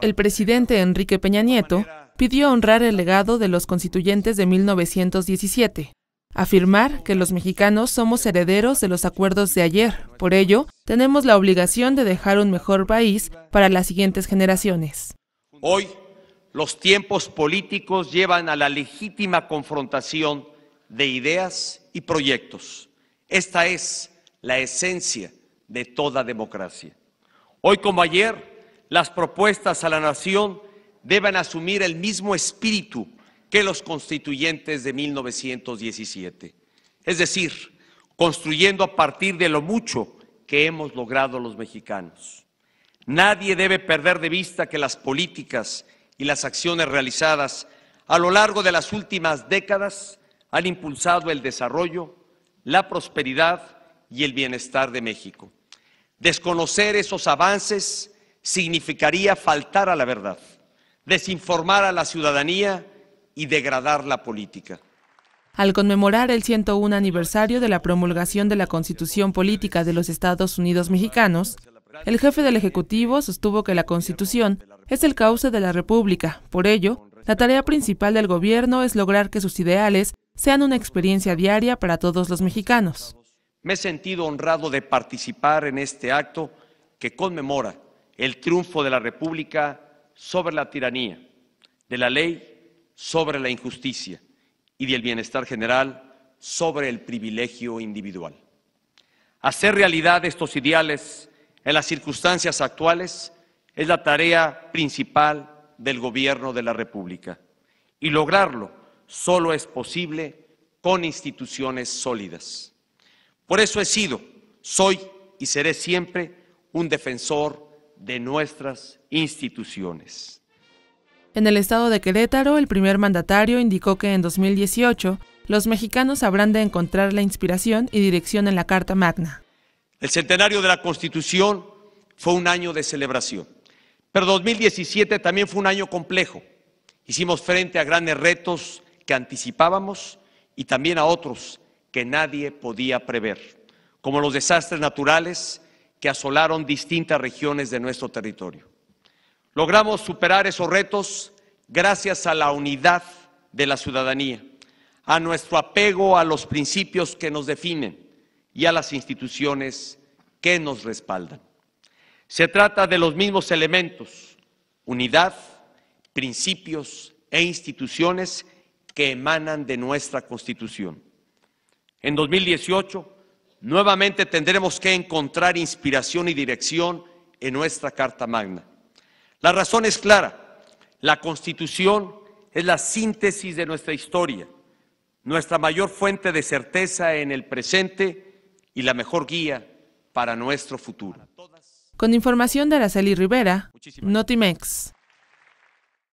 El presidente Enrique Peña Nieto pidió honrar el legado de los constituyentes de 1917, afirmar que los mexicanos somos herederos de los acuerdos de ayer, por ello, tenemos la obligación de dejar un mejor país para las siguientes generaciones. Hoy, los tiempos políticos llevan a la legítima confrontación de ideas y proyectos. Esta es la esencia de toda democracia. Hoy como ayer, las propuestas a la nación deben asumir el mismo espíritu que los constituyentes de 1917, es decir, construyendo a partir de lo mucho que hemos logrado los mexicanos. Nadie debe perder de vista que las políticas y las acciones realizadas a lo largo de las últimas décadas han impulsado el desarrollo, la prosperidad y el bienestar de México. Desconocer esos avances significaría faltar a la verdad, desinformar a la ciudadanía y degradar la política. Al conmemorar el 101 aniversario de la promulgación de la Constitución Política de los Estados Unidos Mexicanos, el jefe del Ejecutivo sostuvo que la Constitución es el cauce de la República. Por ello, la tarea principal del gobierno es lograr que sus ideales sean una experiencia diaria para todos los mexicanos. Me he sentido honrado de participar en este acto que conmemora el triunfo de la República sobre la tiranía, de la ley sobre la injusticia y del bienestar general sobre el privilegio individual. Hacer realidad estos ideales en las circunstancias actuales es la tarea principal del Gobierno de la República y lograrlo solo es posible con instituciones sólidas. Por eso he sido, soy y seré siempre un defensor de nuestras instituciones. En el estado de Querétaro, el primer mandatario indicó que en 2018 los mexicanos habrán de encontrar la inspiración y dirección en la Carta Magna. El centenario de la Constitución fue un año de celebración, pero 2017 también fue un año complejo. Hicimos frente a grandes retos que anticipábamos y también a otros que nadie podía prever, como los desastres naturales que asolaron distintas regiones de nuestro territorio. Logramos superar esos retos gracias a la unidad de la ciudadanía, a nuestro apego a los principios que nos definen y a las instituciones que nos respaldan. Se trata de los mismos elementos, unidad, principios e instituciones que emanan de nuestra Constitución. En 2018 Nuevamente tendremos que encontrar inspiración y dirección en nuestra Carta Magna. La razón es clara. La Constitución es la síntesis de nuestra historia, nuestra mayor fuente de certeza en el presente y la mejor guía para nuestro futuro. Con información de Araceli Rivera, Notimex.